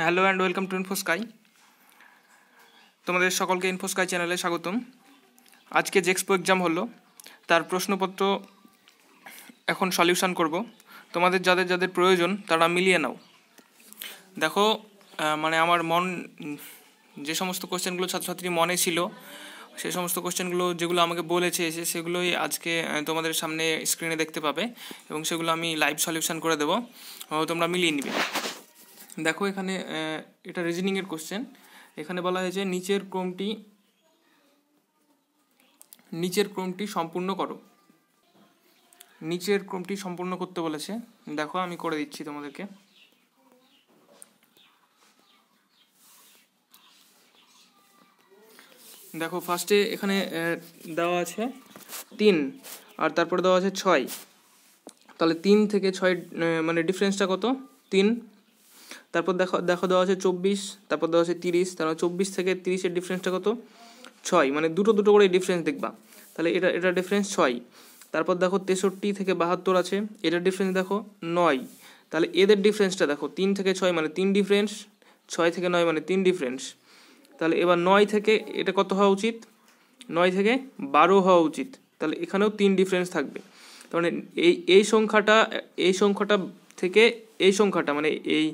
hello and welcome to Infosky তোমাদের সকলকে ইনফোস্কাই চ্যানেলে স্বাগতম আজকে জেক্সপো এক্সাম হলো তার প্রশ্নপত্র এখন সলিউশন করব তোমাদের যাদের যাদের প্রয়োজন তারা মিলিয়ে নাও দেখো মানে আমার মন যে সমস্ত কোশ্চেনগুলো ছাত্রছাত্রী মনে ছিল সে সমস্ত কোশ্চেনগুলো যেগুলো আমাকে বলেছে এসে সেগুলোই আজকে তোমাদের সামনে স্ক্রিনে দেখতে পাবে এবং সেগুলো আমি লাইভ সলিউশন করে দেবো তোমরা মিলিয়ে নিবে দেখো এখানে এটা রিজনিংয়ের কোশ্চেন এখানে বলা হয়েছে নিচের ক্রমটি নিচের ক্রমটি সম্পূর্ণ করো নিচের ক্রমটি সম্পূর্ণ করতে বলেছে দেখো আমি করে দিচ্ছি তোমাদেরকে দেখো ফার্স্টে এখানে দেওয়া আছে তিন আর তারপরে দেওয়া আছে ছয় তাহলে তিন থেকে ছয় মানে ডিফারেন্সটা কত তিন তারপর দেখো দেখো দেওয়া আছে চব্বিশ তারপর দেওয়া আছে তিরিশ তারপর চব্বিশ থেকে তিরিশের ডিফারেন্সটা কত ছয় মানে দুটো দুটো করে ডিফারেন্স দেখবা তাহলে এটা এটা ডিফারেন্স ছয় তারপর দেখো তেষট্টি থেকে বাহাত্তর আছে এটার ডিফারেন্স দেখো নয় তাহলে এদের ডিফারেন্সটা দেখো তিন থেকে ছয় মানে তিন ডিফারেন্স ছয় থেকে নয় মানে তিন ডিফারেন্স তাহলে এবার নয় থেকে এটা কত হওয়া উচিত নয় থেকে বারো হওয়া উচিত তাহলে এখানেও তিন ডিফারেন্স থাকবে তার মানে এই এই সংখ্যাটা এই সংখ্যাটা থেকে এই সংখ্যাটা মানে এই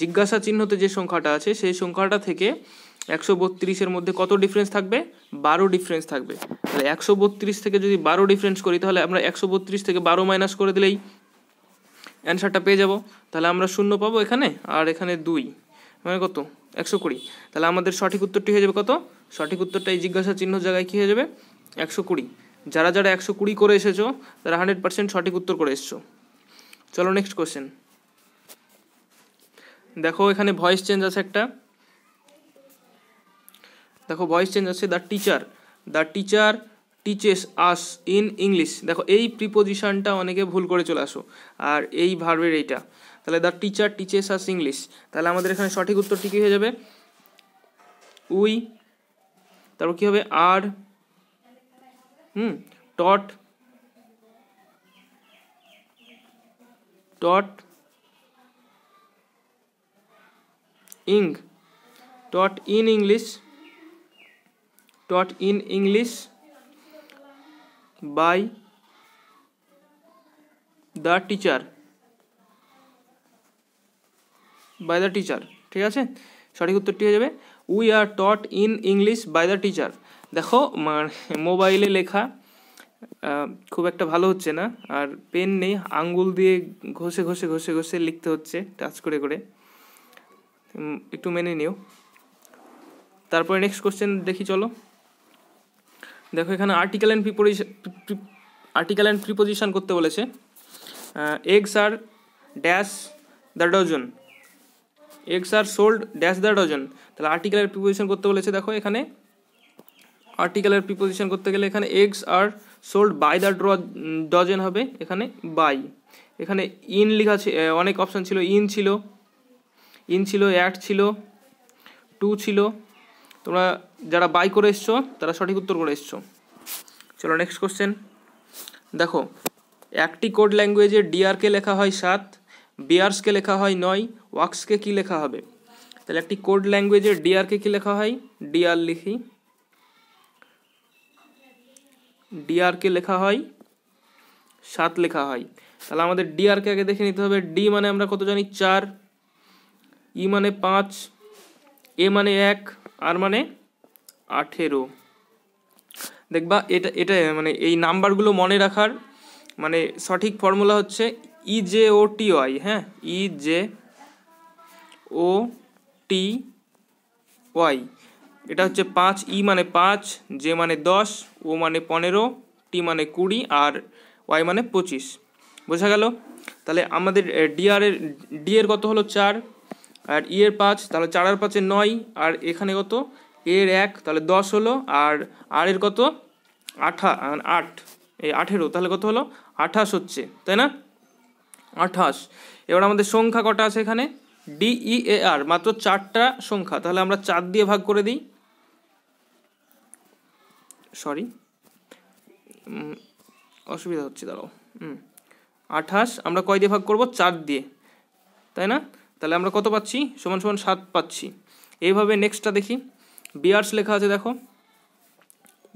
জিজ্ঞাসা চিহ্নতে যে সংখ্যাটা আছে সেই সংখ্যাটা থেকে একশো বত্রিশের মধ্যে কত ডিফারেন্স থাকবে বারো ডিফারেন্স থাকবে তাহলে একশো বত্রিশ থেকে যদি বারো ডিফারেন্স করি তাহলে আমরা একশো বত্রিশ থেকে বারো মাইনাস করে দিলেই অ্যান্সারটা পেয়ে যাব তাহলে আমরা শূন্য পাবো এখানে আর এখানে দুই মানে কত একশো কুড়ি তাহলে আমাদের সঠিক উত্তরটি হয়ে যাবে কত সঠিক উত্তরটা এই জিজ্ঞাসা চিহ্ন জায়গায় কী হয়ে যাবে একশো কুড়ি যারা যারা একশো কুড়ি করে এসেছো তারা হান্ড্রেড পার্সেন্ট সঠিক উত্তর করে এসছো চলো নেক্সট কোয়েশ্চেন দেখো এখানে ভয়েস চেঞ্জ আছে একটা দেখো ভয়েস চেঞ্জ আছে the teacher the teacher teaches us in English দেখো এই প্রিপোজিশনটা অনেকে ভুল করে চলে আসো আর এই ভার্বের এইটা তাহলে the teacher teaches us English তাহলে আমাদের এখানে সঠিক উত্তরটি কী হয়ে যাবে উই তারপর কী হবে আর হুম টট টট ing dot in english dot in english by the teacher by the teacher ঠিক আছে সঠিক উত্তরটি হয়ে যাবে we are taught in English by the teacher দেখো মোবাইলে লেখা খুব একটা ভালো হচ্ছে না আর পেন নেই আঙ্গুল দিয়ে ঘষে ঘষে ঘষে ঘষে লিখতে হচ্ছে টাচ করে করে একটু মেনে নিও তারপরে নেক্সট কোশ্চেন দেখি চলো দেখো এখানে article and preposition article and preposition করতে বলেছে eggs are dash the dozen eggs are sold dash the dozen তাহলে আর্টিকেলের প্রিপোজিশন করতে বলেছে দেখো এখানে আর্টিকেলের প্রিপোজিশন করতে গেলে এখানে eggs are sold by the ড্র ডজন হবে এখানে বাই এখানে ইন লেখা অনেক অপশান ছিল ইন ছিল ইন ছিল অ্যাট ছিল টু ছিল তোমরা যারা বাই করে এসছো তারা সঠিক উত্তর করে এসছো চলো নেক্সট কোশ্চেন দেখো একটি কোড ল্যাঙ্গুয়েজে ডিআরকে লেখা হয় সাত বিয়ার্সকে লেখা হয় নয় ওয়াক্সকে কি লেখা হবে তাহলে একটি কোড ল্যাঙ্গুয়েজে ডিআরকে কি লেখা হয় ডিআর লিখি ডিআরকে লেখা হয় সাত লেখা হয় তাহলে আমাদের ডিআরকে আগে দেখে নিতে হবে ডি মানে আমরা কত জানি চার ই মানে পাঁচ এ মানে এক আর মানে আঠেরো দেখবা এটা এটা মানে এই নাম্বারগুলো মনে রাখার মানে সঠিক ফর্মুলা হচ্ছে ই জে ও টি ওয়াই হ্যাঁ ই জে ও টি ওয়াই এটা হচ্ছে পাঁচ ই মানে পাঁচ জে মানে দশ ও মানে পনেরো টি মানে কুড়ি আর ওয়াই মানে পঁচিশ বোঝা গেল তাহলে আমাদের ডিআরের এর ডি কত হলো চার আর ই e এর পাঁচ তাহলে চার আর পাঁচে নয় আর এখানে কত এর এক তাহলে দশ হলো আর আর এর কত আঠা আট এই আঠেরো তাহলে কত হলো আঠাশ হচ্ছে তাই না আঠাশ এবার আমাদের সংখ্যা কটা আছে এখানে ডি ই এ আর মাত্র চারটা সংখ্যা তাহলে আমরা চার দিয়ে ভাগ করে দিই সরি অসুবিধা হচ্ছে দাঁড়াও হুম আঠাশ আমরা কয় দিয়ে ভাগ করব চার দিয়ে তাই না তাহলে আমরা কত পাচ্ছি সমান সমান সাত পাচ্ছি এইভাবে নেক্সটটা দেখি বিয়ার্স লেখা আছে দেখো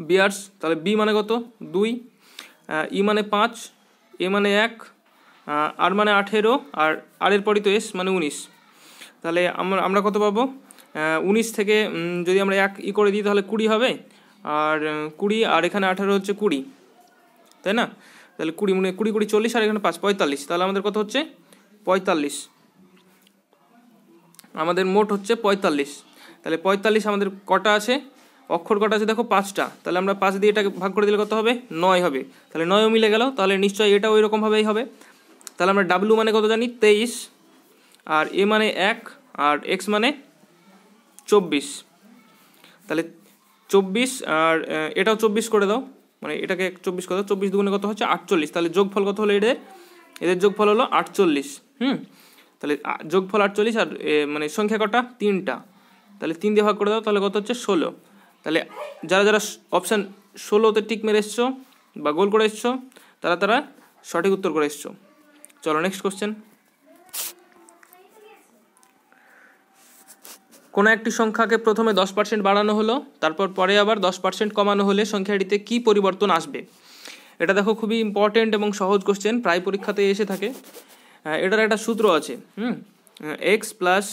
বিয়ার্স তাহলে বি মানে কত দুই ই e মানে পাঁচ এ মানে এক আর মানে আঠেরো আর আর এর পরই তো এস মানে উনিশ তাহলে আমরা আমরা কত পাবো উনিশ থেকে যদি আমরা এক ই e করে দিই তাহলে কুড়ি হবে আর কুড়ি আর এখানে আঠেরো হচ্ছে কুড়ি তাই না তাহলে কুড়ি মানে কুড়ি কুড়ি চল্লিশ আর এখানে পাঁচ পঁয়তাল্লিশ তাহলে আমাদের কত হচ্ছে পঁয়তাল্লিশ আমাদের মোট হচ্ছে পঁয়তাল্লিশ তাহলে পঁয়তাল্লিশ আমাদের কটা আছে অক্ষর কটা আছে দেখো পাঁচটা তাহলে আমরা পাঁচ দিয়ে এটাকে ভাগ করে দিলে কত হবে নয় হবে তাহলে নয়ও মিলে গেল তাহলে নিশ্চয়ই এটা ওই রকমভাবেই হবে তাহলে আমরা ডাব্লু মানে কত জানি তেইশ আর এ মানে এক আর এক্স মানে চব্বিশ তাহলে চব্বিশ আর এটাও চব্বিশ করে দাও মানে এটাকে চব্বিশ করে দাও চব্বিশ দুগুণে কত হচ্ছে আটচল্লিশ তাহলে যোগফল কত হলো এদের এদের যোগফল হলো আটচল্লিশ হুম তাহলে যোগফল আটচল্লিশ আর মানে সংখ্যা কটা তিনটা তাহলে তিন দিয়ে ভাগ করে দাও তাহলে কত হচ্ছে ষোলো তাহলে যারা যারা অপশান ষোলোতে টিক মেরে এসছো বা গোল করে এসছো তারা তারা সঠিক উত্তর করে এসছো চলো নেক্সট কোশ্চেন কোনো একটি সংখ্যাকে প্রথমে দশ পার্সেন্ট বাড়ানো হলো তারপর পরে আবার দশ পার্সেন্ট কমানো হলে সংখ্যাটিতে কি পরিবর্তন আসবে এটা দেখো খুবই ইম্পর্টেন্ট এবং সহজ কোশ্চেন প্রায় পরীক্ষাতে এসে থাকে এটার একটা সূত্র আছে হুম এক্স প্লাস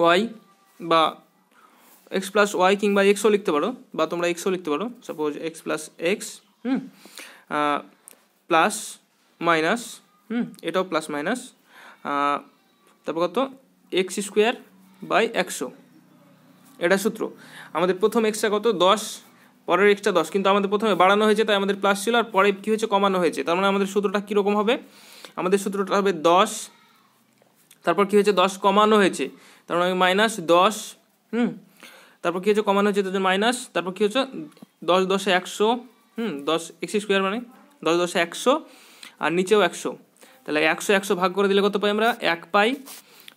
ওয়াই বা এক্স প্লাস ওয়াই কিংবা এক্সও লিখতে পারো বা তোমরা এক্সও লিখতে পারো suppose x plus x hmm plus minus hmm এটাও প্লাস মাইনাস তারপর কত এক্স স্কোয়ার বাই একশো এটা সূত্র আমাদের প্রথম এক্সটা কত দশ পরের এক্সটা দশ কিন্তু আমাদের প্রথমে বাড়ানো হয়েছে তাই আমাদের প্লাস ছিল আর পরে কী হয়েছে কমানো হয়েছে তার মানে আমাদের সূত্রটা কীরকম হবে আমাদের সূত্রটা হবে দশ তারপর কী হয়েছে দশ কমানো হয়েছে তার মানে মাইনাস দশ হুম তারপর কী হয়েছে কমানো হয়েছে তাদের মাইনাস তারপর কী হচ্ছে দশ দশে একশো হুম দশ এক্স স্কোয়ার মানে দশ দশে একশো আর নিচেও একশো তাহলে একশো একশো ভাগ করে দিলে কত পাই আমরা এক পাই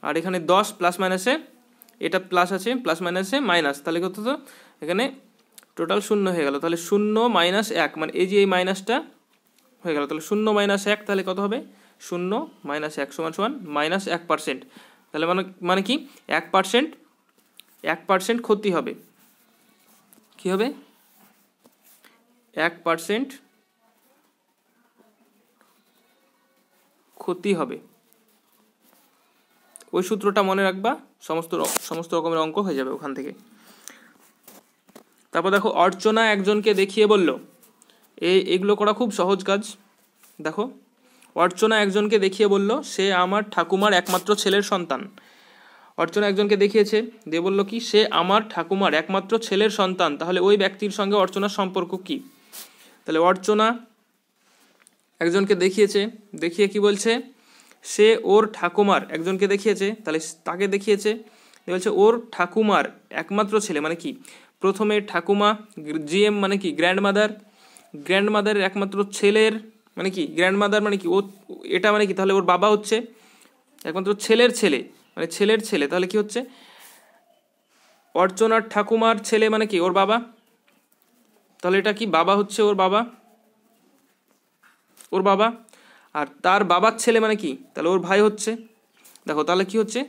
আর এখানে দশ প্লাস মাইনাসে এটা প্লাস আছে প্লাস মাইনাসে মাইনাস তাহলে কত তো এখানে টোটাল শূন্য হয়ে গেল তাহলে শূন্য মাইনাস এক মানে এই যে এই মাইনাসটা হয়ে গেল তাহলে শূন্য মাইনাস এক তাহলে কত হবে শূন্য মাইনাস এক সমান সমান মাইনাস এক পার্সেন্ট তাহলে মানে মানে কি এক পার্সেন্ট এক পার্সেন্ট ক্ষতি হবে কি হবে এক পার্সেন্ট ক্ষতি হবে ওই সূত্রটা মনে রাখবা সমস্ত সমস্ত রকমের অঙ্ক হয়ে যাবে ওখান থেকে তারপর দেখো অর্চনা একজনকে দেখিয়ে বলল এই এগুলো করা খুব সহজ কাজ দেখো অর্চনা একজনকে দেখিয়ে বলল সে আমার ঠাকুমার একমাত্র ছেলের সন্তান অর্চনা একজনকে দেখিয়েছে দিয়ে বলল কি সে আমার ঠাকুমার একমাত্র ছেলের সন্তান তাহলে ওই ব্যক্তির সঙ্গে অর্চনার সম্পর্ক কি তাহলে অর্চনা একজনকে দেখিয়েছে দেখিয়ে কি বলছে সে ওর ঠাকুমার একজনকে দেখিয়েছে তাহলে তাকে দেখিয়েছে বলছে ওর ঠাকুমার একমাত্র ছেলে মানে কি প্রথমে ঠাকুমা জিএম মানে কি গ্র্যান্ড মাদার গ্র্যান্ডমাদারের একমাত্র ছেলের মানে কি গ্র্যান্ডমাদার মানে কি ও এটা মানে কি তাহলে ওর বাবা হচ্ছে একমাত্র ছেলের ছেলে মানে ছেলের ছেলে তাহলে কি হচ্ছে অর্চনার ঠাকুমার ছেলে মানে কি ওর বাবা তাহলে এটা কি বাবা হচ্ছে ওর বাবা ওর বাবা আর তার বাবার ছেলে মানে কি তাহলে ওর ভাই হচ্ছে দেখো তাহলে কি হচ্ছে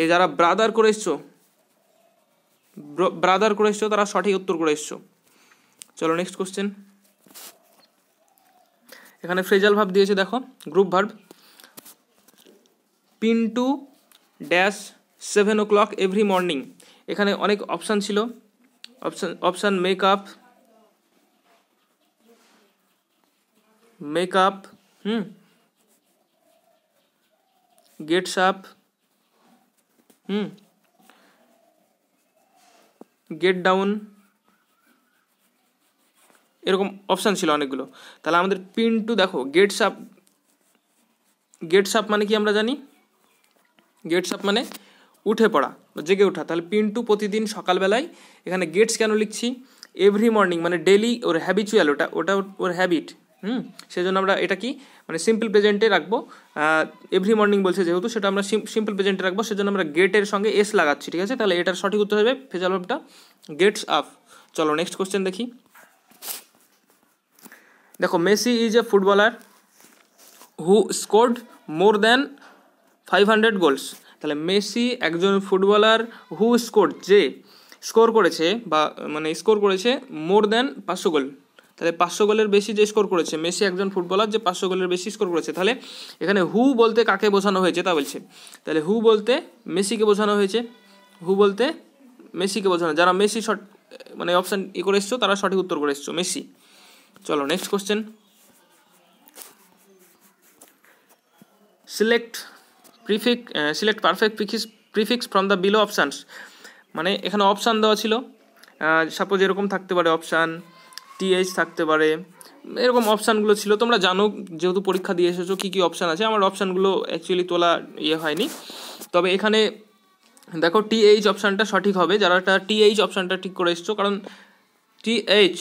এ যারা ব্রাদার করে এসছো ব্রাদার করে এসছো তারা সঠিক উত্তর করে এসছো চলো নেক্সট কোশ্চেন এখানে ফ্রেজাল ভাব দিয়েছে দেখো group verb Pintu dash seven o'clock every morning এখানে অনেক অপশান ছিল option option make up make up hmm gets up hmm get down এরকম অপশান ছিল অনেকগুলো তাহলে আমাদের পিন টু দেখো গেটস আপ গেটস আপ মানে কি আমরা জানি গেটস আপ মানে উঠে পড়া বা জেগে ওঠা তাহলে পিন টু প্রতিদিন সকালবেলায় এখানে গেটস কেন লিখছি এভরি মর্নিং মানে ডেলি ওর হ্যাবিচুয়াল ওটা ওটা ওর হ্যাবিট হুম সেজন্য আমরা এটা কি মানে সিম্পল প্রেজেন্টে রাখবো এভরি মর্নিং বলছে যেহেতু সেটা আমরা সিম্পল প্রেজেন্টে রাখবো সেজন্য আমরা গেটের সঙ্গে এস লাগাচ্ছি ঠিক আছে তাহলে এটার সঠিক উত্তর হবে ফেজাল গেটস আপ চলো নেক্সট কোশ্চেন দেখি দেখো Messi is a footballer who scored more than five hundred goals তাহলে মেসি একজন ফুটবলার হু স্কোর যে স্কোর করেছে বা মানে স্কোর করেছে মোর দ্যান পাঁচশো গোল তাহলে পাঁচশো গোলের বেশি যে স্কোর করেছে মেসি একজন ফুটবলার যে পাঁচশো গোলের বেশি স্কোর করেছে তাহলে এখানে হু বলতে কাকে বোঝানো হয়েছে তা বলছে তাহলে হু বলতে মেসিকে বোঝানো হয়েছে হু বলতে মেসিকে বোঝানো যারা মেসি শট মানে অপশান ই করে এসছো তারা সঠিক উত্তর করে এসছো মেসি চলো next question select prefix select perfect prefix prefix from the below options মানে এখানে অপশান দেওয়া ছিল সাপোজ এরকম থাকতে পারে অপশান টিএইচ থাকতে পারে এরকম অপশানগুলো ছিল তোমরা জানো যেহেতু পরীক্ষা দিয়ে এসেছো কী কী অপশান আছে আমার অপশানগুলো অ্যাকচুয়ালি তোলা ইয়ে হয়নি তবে এখানে দেখো টিএইচ অপশানটা সঠিক হবে যারা টিএইচ অপশানটা ঠিক করে এসছো কারণ টিএইচ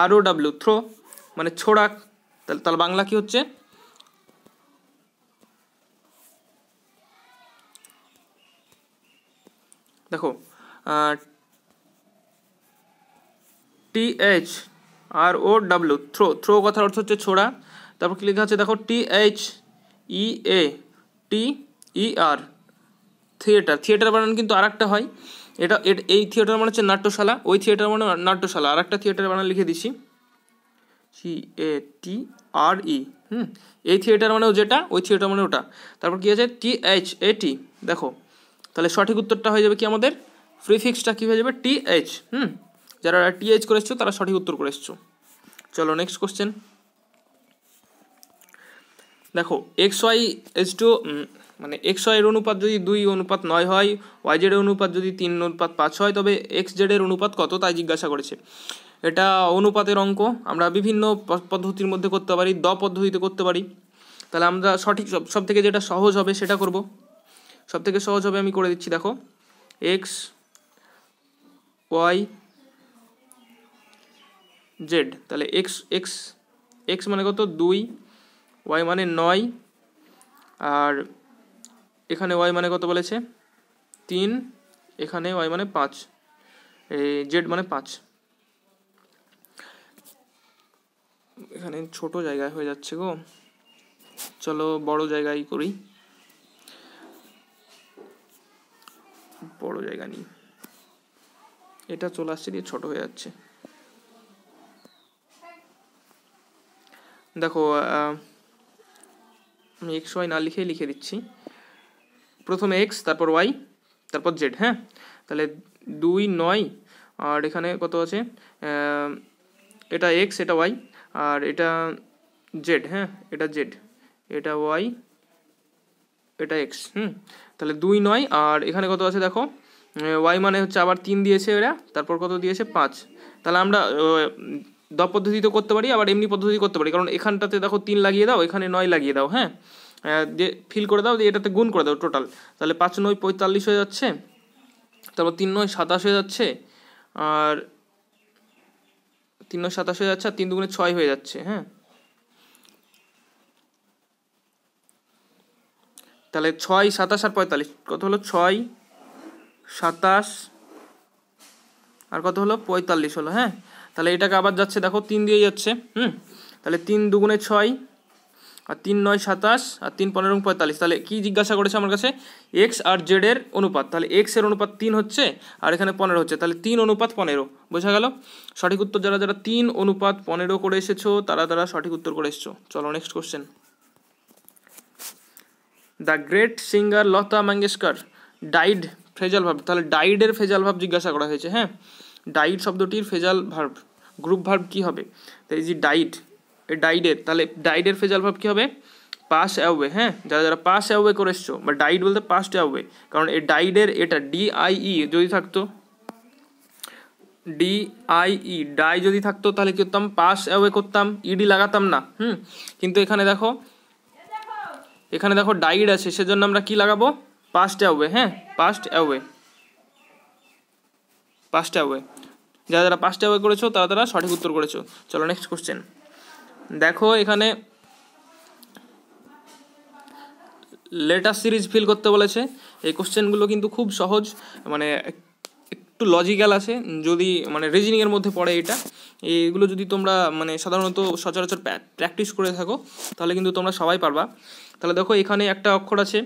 আরও ডাব্লিউ থ্রো মানে ছোড়া তাহলে বাংলা কি হচ্ছে দেখো T H R O W throw throw কথার অর্থ হচ্ছে ছোড়া তারপর কি লেখা আছে দেখো T H E A T E R theatre theatre বানান কিন্তু আর হয় এটা এই থিয়েটার মানে হচ্ছে নাট্যশালা ওই থিয়েটার মানে নাট্যশালা আর একটা থিয়েটার মানে লিখে দিছি সি এ টি আর ই হুম এই থিয়েটার মানেও যেটা ওই থিয়েটার মানে ওটা তারপর কী আছে টি এইচ এ টি দেখো তাহলে সঠিক উত্তরটা হয়ে যাবে কি আমাদের প্রিফিক্সটা কী হয়ে যাবে টি এইচ হুম যারা টি এইচ করে এসছো তারা সঠিক উত্তর করে এসছো চলো নেক্সট কোশ্চেন দেখো এক্স ওয়াই এইচ টু মানে এক্স ওয়াইয়ের অনুপাত যদি দুই অনুপাত নয় হয় ওয়াই জেডের অনুপাত যদি তিন অনুপাত পাঁচ হয় তবে এক্স জেডের অনুপাত কত তাই জিজ্ঞাসা করেছে এটা অনুপাতের অঙ্ক আমরা বিভিন্ন পদ্ধতির মধ্যে করতে পারি দ পদ্ধতিতে করতে পারি তাহলে আমরা সঠিক সব থেকে যেটা সহজ হবে সেটা করব সব থেকে সহজ হবে আমি করে দিচ্ছি দেখো এক্স ওয়াই জেড তাহলে এক্স এক্স এক্স মানে কত দুই ওয়াই মানে নয় আর এখানে ওয়াই মানে কত বলেছে তিন এখানে ওয়াই মানে পাঁচ জেড মানে পাঁচ এখানে ছোট জায়গায় হয়ে যাচ্ছে গো চলো বড় জায়গায় করি বড় জায়গা নিই এটা চলে আসছে দিয়ে ছোট হয়ে যাচ্ছে দেখো আমি এক্স ওয়াই না লিখে লিখে দিচ্ছি প্রথমে এক্স তারপর ওয়াই তারপর জেড হ্যাঁ তাহলে দুই নয় আর এখানে কত আছে এটা এক্স এটা ওয়াই আর এটা জেড হ্যাঁ এটা জেড এটা ওয়াই এটা এক্স হুম তাহলে দুই নয় আর এখানে কত আছে দেখো ওয়াই মানে হচ্ছে আবার তিন দিয়েছে এরা তারপর কত দিয়েছে পাঁচ তাহলে আমরা দ পদ্ধতিতে করতে পারি আবার এমনি পদ্ধতি করতে পারি কারণ এখানটাতে দেখো তিন লাগিয়ে দাও এখানে নয় লাগিয়ে দাও হ্যাঁ দিয়ে ফিল করে দাও দিয়ে এটাতে গুণ করে দাও টোটাল তাহলে পাঁচ নয় পঁয়তাল্লিশ হয়ে যাচ্ছে তারপর তিন নয় সাতাশ হয়ে যাচ্ছে আর তিন নয় সাতাশ হয়ে যাচ্ছে আর তিন দুগুণে ছয় হয়ে যাচ্ছে হ্যাঁ তাহলে ছয় সাতাশ আর পঁয়তাল্লিশ কত হলো ছয় সাতাশ আর কত হলো পঁয়তাল্লিশ হলো হ্যাঁ তাহলে এটাকে আবার যাচ্ছে দেখো তিন দিয়ে যাচ্ছে হুম তাহলে তিন দুগুণে ছয় আর তিন নয় সাতাশ আর তিন পনেরো পঁয়তাল্লিশ তাহলে কী জিজ্ঞাসা করেছে আমার কাছে এক্স আর জেডের অনুপাত তাহলে এক্সের অনুপাত তিন হচ্ছে আর এখানে পনেরো হচ্ছে তাহলে তিন অনুপাত পনেরো বোঝা গেল সঠিক উত্তর যারা যারা তিন অনুপাত পনেরো করে এসেছো তারা তারা সঠিক উত্তর করে এসছো চলো next question the great singer Lata Mangeshkar died phrasal ভাব তাহলে ডাইডের ফেজাল ভাব জিজ্ঞাসা করা হয়েছে হ্যাঁ ডাইড শব্দটির ফেজাল ভার্ব গ্রুপ ভার্ব কি হবে তাই যে ডাইড ডাইডের তাহলে ডাইডের ফেজাল ভাব কী হবে পাস অ্যাওয়ে হ্যাঁ যারা যারা পাস অ্যাওয়ে করে এসছো বা ডাইড বলতে পাস্ট অ্যাওয়ে কারণ এই ডাইডের এটা ডিআইই e যদি থাকতো ডিআইই ডাই e, যদি থাকতো তাহলে কি করতাম পাস অ্যাওয়ে করতাম ইডি e লাগাতাম না হুম কিন্তু এখানে দেখো এখানে দেখো ডাইড আছে সেজন্য আমরা কি লাগাবো পাস্ট অ্যাওয়ে হ্যাঁ পাস্ট অ্যাওয়ে পাস্ট অ্যাওয়ে যারা যারা পাস্ট অ্যাওয়ে করেছো তারা তারা সঠিক উত্তর করেছো চলো নেক্সট কোশ্চেন দেখো এখানে লেটার সিরিজ ফিল করতে বলেছে এই কোশ্চেনগুলো কিন্তু খুব সহজ মানে একটু লজিক্যাল আছে যদি মানে রিজনিংয়ের মধ্যে পড়ে এটা এইগুলো যদি তোমরা মানে সাধারণত সচরাচর প্র্যাকটিস করে থাকো তাহলে কিন্তু তোমরা সবাই পারবা তাহলে দেখো এখানে একটা অক্ষর আছে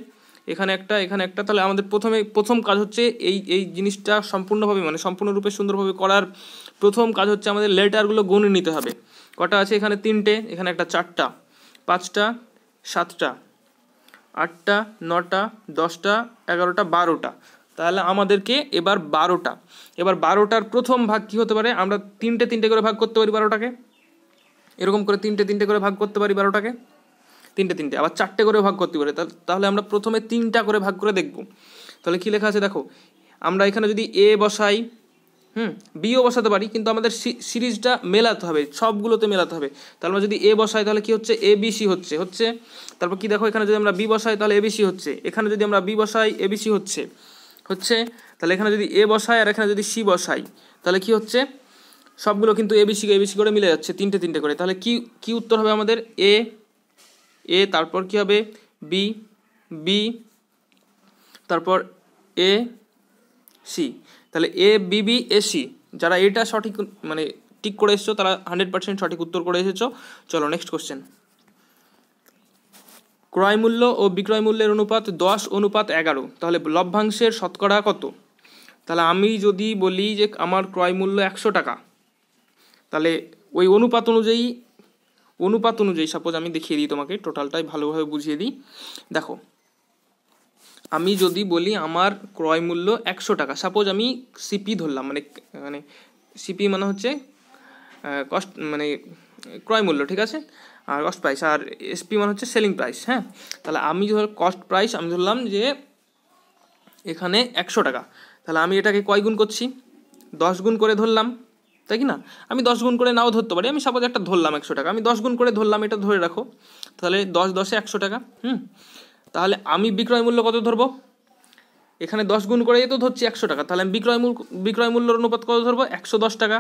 এখানে একটা এখানে একটা তাহলে আমাদের প্রথমে প্রথম কাজ হচ্ছে এই এই জিনিসটা সম্পূর্ণভাবে মানে সম্পূর্ণরূপে সুন্দরভাবে করার প্রথম কাজ হচ্ছে আমাদের লেটারগুলো গুনে নিতে হবে কটা আছে এখানে তিনটে এখানে একটা চারটা পাঁচটা সাতটা আটটা নটা দশটা এগারোটা বারোটা তাহলে আমাদেরকে এবার বারোটা এবার বারোটার প্রথম ভাগ কী হতে পারে আমরা তিনটে তিনটে করে ভাগ করতে পারি বারোটাকে এরকম করে তিনটে তিনটে করে ভাগ করতে পারি বারোটাকে তিনটে তিনটে আবার চারটে করে ভাগ করতে পারি তাহলে আমরা প্রথমে তিনটা করে ভাগ করে দেখব তাহলে কী লেখা আছে দেখো আমরা এখানে যদি এ বসাই হুম বিও বসাতে পারি কিন্তু আমাদের সিরিজটা মেলাতে হবে সবগুলোতে মেলাতে হবে তাহলে আমরা যদি এ বসাই তাহলে কি হচ্ছে এ বিসি হচ্ছে হচ্ছে তারপর কি দেখো এখানে যদি আমরা বি বসাই তাহলে এবিসি হচ্ছে এখানে যদি আমরা বি বসাই এবিসি হচ্ছে হচ্ছে তাহলে এখানে যদি এ বসাই আর এখানে যদি সি বসাই তাহলে কি হচ্ছে সবগুলো কিন্তু এবিসি এবিসি করে মিলে যাচ্ছে তিনটে তিনটে করে তাহলে কি কি উত্তর হবে আমাদের এ এ তারপর কি হবে বি বি তারপর এ সি তাহলে এ বিবি এসি যারা এটা সঠিক মানে ঠিক করে এসেছো তারা হান্ড্রেড পার্সেন্ট সঠিক উত্তর করে এসেছো চলো নেক্সট কোশ্চেন ক্রয় মূল্য ও বিক্রয় মূল্যের অনুপাত দশ অনুপাত এগারো তাহলে লভ্যাংশের শতকরা কত তাহলে আমি যদি বলি যে আমার ক্রয় মূল্য একশো টাকা তাহলে ওই অনুপাত অনুযায়ী অনুপাত অনুযায়ী সাপোজ আমি দেখিয়ে দিই তোমাকে টোটালটাই ভালোভাবে বুঝিয়ে দিই দেখো আমি যদি বলি আমার ক্রয় মূল্য একশো টাকা সাপোজ আমি সিপি ধরলাম মানে মানে সিপি মানে হচ্ছে কস্ট মানে ক্রয় মূল্য ঠিক আছে আর কস্ট প্রাইস আর এসপি মানে হচ্ছে সেলিং প্রাইস হ্যাঁ তাহলে আমি ধর কস্ট প্রাইস আমি ধরলাম যে এখানে একশো টাকা তাহলে আমি এটাকে কয় গুণ করছি দশ গুণ করে ধরলাম তাই কি না আমি দশ গুণ করে নাও ধরতে পারি আমি সাপোজ একটা ধরলাম একশো টাকা আমি দশ গুণ করে ধরলাম এটা ধরে রাখো তাহলে দশ দশে একশো টাকা হুম তাহলে আমি বিক্রয় মূল্য কত ধরবো এখানে দশ গুণ করে তো ধরছি একশো টাকা তাহলে আমি বিক্রয় মূল বিক্রয় মূল্যের অনুপাত কত ধরবো একশো দশ টাকা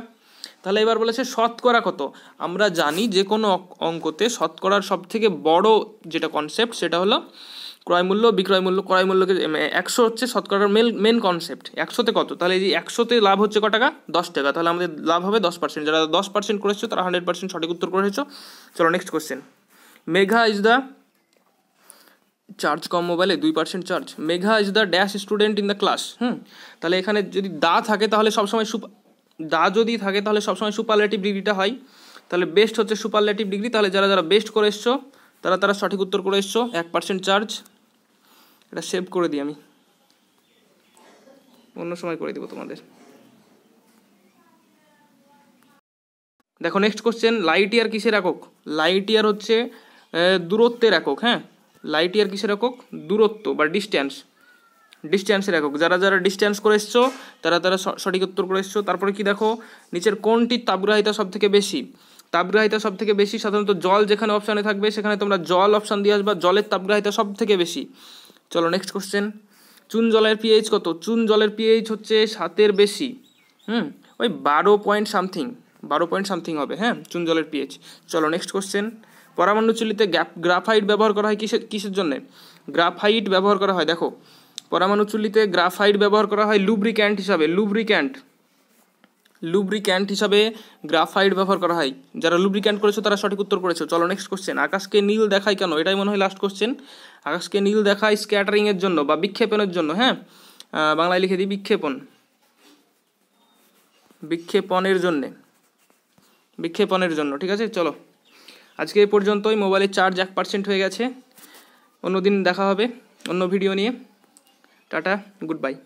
তাহলে এবার বলেছে শতকরা কত আমরা জানি যে কোনো অঙ্কতে শতকরার সব থেকে বড় যেটা কনসেপ্ট সেটা হলো ক্রয় মূল্য বিক্রয় মূল্য ক্রয় মূল্যকে একশো হচ্ছে শতকরার মেন মেন কনসেপ্ট একশোতে কত তাহলে এই যে একশোতে লাভ হচ্ছে ক টাকা দশ টাকা তাহলে আমাদের লাভ হবে দশ পার্সেন্ট যারা দশ পার্সেন্ট করেছো তারা হান্ড্রেড পার্সেন্ট সঠিক উত্তর করেছো চলো next question Megha is the charge কম মোবাইলে দুই percent charge Megha is the dash student in the class hmm তাহলে এখানে যদি দা থাকে তাহলে সবসময় সুপ দা যদি থাকে তাহলে সবসময় সুপারলেটিভ ডিগ্রিটা হয় তাহলে বেস্ট হচ্ছে সুপারলেটিভ ডিগ্রি তাহলে যারা যারা বেস্ট করে এসছো তারা তারা সঠিক উত্তর করে এসছো এক পার্সেন্ট চার্জ এটা সেভ করে দিই আমি অন্য সময় করে দিব তোমাদের দেখো নেক্সট কোশ্চেন লাইট ইয়ার কিসের একক লাইট ইয়ার হচ্ছে দূরত্বের একক হ্যাঁ লাইট ইয়ার কিসের একক দূরত্ব বা ডিস্ট্যান্স ডিস্ট্যান্সের একক যারা যারা ডিস্ট্যান্স করে এসছো তারা তারা সঠিক উত্তর করে এসছো তারপরে কি দেখো নিচের কোনটির তাপগ্রাহিতা সব থেকে বেশি তাপগ্রাহিতা সব থেকে বেশি সাধারণত জল যেখানে অপশানে থাকবে সেখানে তোমরা জল অপশান দিয়ে আসবা জলের তাপগ্রাহিতা সব থেকে বেশি চলো নেক্সট কোশ্চেন চুন জলের পিএইচ কত চুন জলের পিএইচ হচ্ছে সাতের বেশি হুম ওই বারো পয়েন্ট সামথিং বারো পয়েন্ট সামথিং হবে হ্যাঁ চুন জলের পিএইচ চলো নেক্সট কোশ্চেন পরামাণু গ্যাপ গ্রাফাইট ব্যবহার করা হয় কিসের কিসের জন্য গ্রাফাইট ব্যবহার করা হয় দেখো পরামাণু চুল্লিতে গ্রাফাইট ব্যবহার করা হয় লুব্রিক্যান্ট হিসাবে লুব্রিক্যান্ট লুব্রিক্যান্ট হিসাবে গ্রাফাইট ব্যবহার করা হয় যারা লুব্রিক্যান্ট করেছো তারা সঠিক উত্তর করেছো চলো নেক্সট কোশ্চেন আকাশকে নীল দেখায় কেন এটাই মনে হয় লাস্ট কোশ্চেন আকাশকে নীল দেখায় স্ক্যাটারিংয়ের জন্য বা বিক্ষেপণের জন্য হ্যাঁ বাংলায় লিখে দিই বিক্ষেপণ বিক্ষেপণের জন্যে বিক্ষেপণের জন্য ঠিক আছে চলো আজকে এই পর্যন্তই মোবাইলের চার্জ এক পার্সেন্ট হয়ে গেছে অন্য দিন দেখা হবে অন্য ভিডিও নিয়ে টাটা গুড বাই